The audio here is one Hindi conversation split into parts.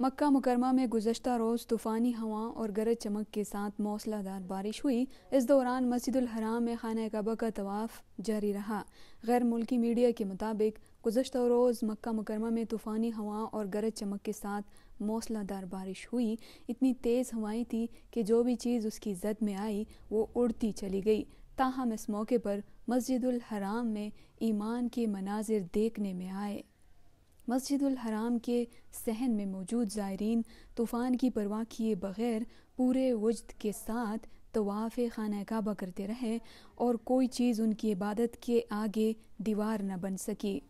मक्का मुकरमा में गुजशत रोज़ तूफ़ानी हवाओं और गरज चमक के साथ मौसलाधार बारिश हुई इस दौरान मस्जिद हराम में खाना कबा का तवाफ़ जारी रहा गैर मुल्की मीडिया के मुताबिक गुजशत रोज़ मक्का मुकरमा में तूफ़ानी हवाओं और गरज चमक के साथ मौसलाधार बारिश हुई इतनी तेज़ हवाएं थी कि जो भी चीज़ उसकी जद में आई वो उड़ती चली गई ताहम इस मौके पर मस्जिद हराम में ईमान के मनाजिर देखने में आए मस्जिद हराम के सहन में मौजूद ज़ायरीन तूफ़ान की परवाह किए बगैर पूरे वजद के साथ तवाफ़ खाना काबा करते रहे और कोई चीज़ उनकी इबादत के आगे दीवार न बन सकी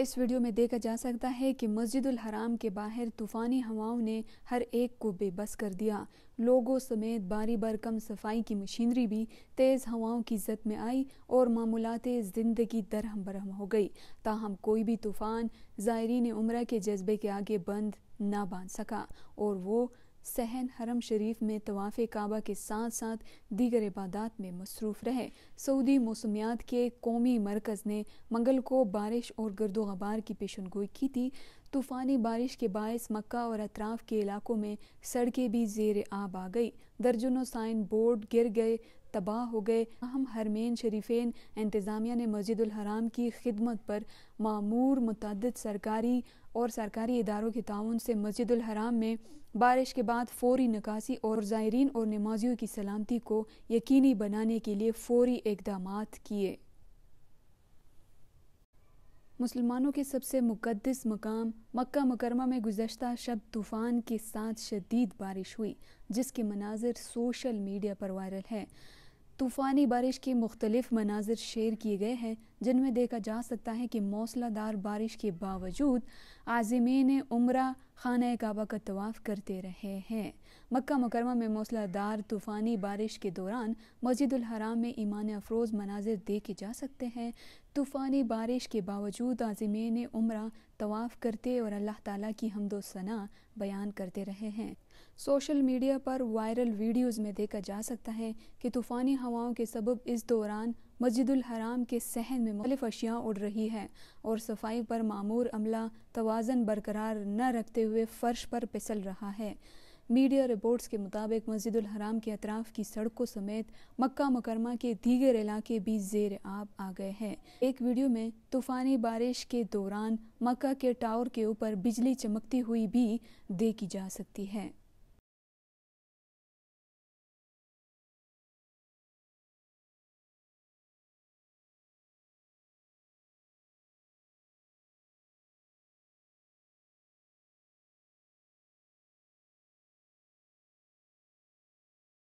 इस वीडियो में देखा जा सकता है कि मस्जिदुल हराम के बाहर तूफ़ानी हवाओं ने हर एक को बेबस कर दिया लोगों समेत बारी बार कम सफाई की मशीनरी भी तेज़ हवाओं की जद में आई और मामूलत ज़िंदगी दरहम बरहम हो गई ताहम कोई भी तूफ़ान ज़ायरीन उम्र के जज्बे के आगे बंद ना बांध सका और वो सहन हरम शरीफ में तवाफ़ काबा के साथ साथ दीगर इबादात में मसरूफ़ रहे सऊदी मौसमियात के कौमी मरकज़ ने मंगल को बारिश और गर्द की पेशन गोई की थी तूफ़ानी बारिश के बायस मक्का और अतराफ़ के इलाकों में सड़कें भी जेर आब आ गई दर्जनों साइन बोर्ड गिर गए तबाह हो गए अहम हरमेन शरीफेन इंतज़ामिया ने हराम की खिदमत पर मामूर मतद सरकारी और सरकारी इदारों के ताउन से हराम में बारिश के बाद फौरी निकासी और ज़ायरीन और नमाजियों की सलामती को यकीनी बनाने के लिए फौरी इकदाम किए मुसलमानों के सबसे मुकदस मकाम मक्का मुकरमा में गुजशत शब तूफ़ान के साथ शदीद बारिश हुई जिसके मनाजिर सोशल मीडिया पर वायरल है तूफ़ानी बारिश के मुख्तलिफ मनाजिर शेयर किए गए हैं जिनमें देखा जा सकता है कि मौसलाधार बारिश के बावजूद आज़मीन उम्र खाना काबा का तवाफ़ करते रहे हैं मक्का मुकरमा में मौसलाधार तूफ़ानी बारिश के दौरान मस्जिद हराम में ईमान अफरोज़ मनाजिर देखे जा सकते हैं तूफ़ानी बारिश के बावजूद आज़मीन उम्र तवाफ़ करते और अल्लाह ताला की हमदोसना बयान करते रहे हैं सोशल मीडिया पर वायरल वीडियोज़ में देखा जा सकता है कि तूफ़ानी हवाओं के सबब इस दौरान मस्जिद हराम के सहन में मुख्तफ अशियाँ उड़ रही हैं और सफाई पर मामूर अमला तोज़न बरकरार न रखते हुए फ़र्श पर पिसल रहा है मीडिया रिपोर्ट्स के मुताबिक मस्जिद हराम के अतराफ की सड़कों समेत मक्का मुकरमा के दीगर इलाके भी जेर आब आ गए हैं एक वीडियो में तूफ़ानी बारिश के दौरान मक्का के टावर के ऊपर बिजली चमकती हुई भी देखी जा सकती है